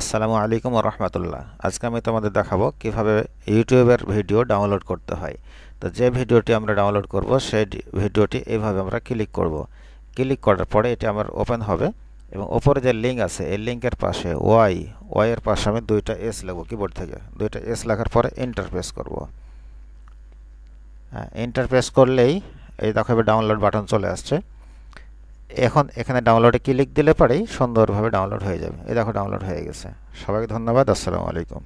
আসসালামু আলাইকুম রহমতুল্লাহ আজকে আমি তোমাদের দেখাবো কিভাবে ইউটিউবের ভিডিও ডাউনলোড করতে হয় তো যে ভিডিওটি আমরা ডাউনলোড করব সেই ভিডিওটি এইভাবে আমরা ক্লিক করব ক্লিক করার পরে এটি আমার ওপেন হবে এবং ওপরে যে লিঙ্ক আছে এই লিঙ্কের পাশে ওয়াই ওয়াইয়ের পাশে আমি দুইটা এস লাগবো কিবোর্ড থেকে দুইটা এস লাগার পরে ইন্টারপ্রেস করব হ্যাঁ ইন্টারপ্রেস করলেই এই দেখাবে ডাউনলোড বাটন চলে আসছে এখন এখানে ডাউনলোডে ক্লিক দিলে পরেই সুন্দরভাবে ডাউনলোড হয়ে যাবে এ দেখো ডাউনলোড হয়ে গেছে সবাইকে ধন্যবাদ আসসালামু আলাইকুম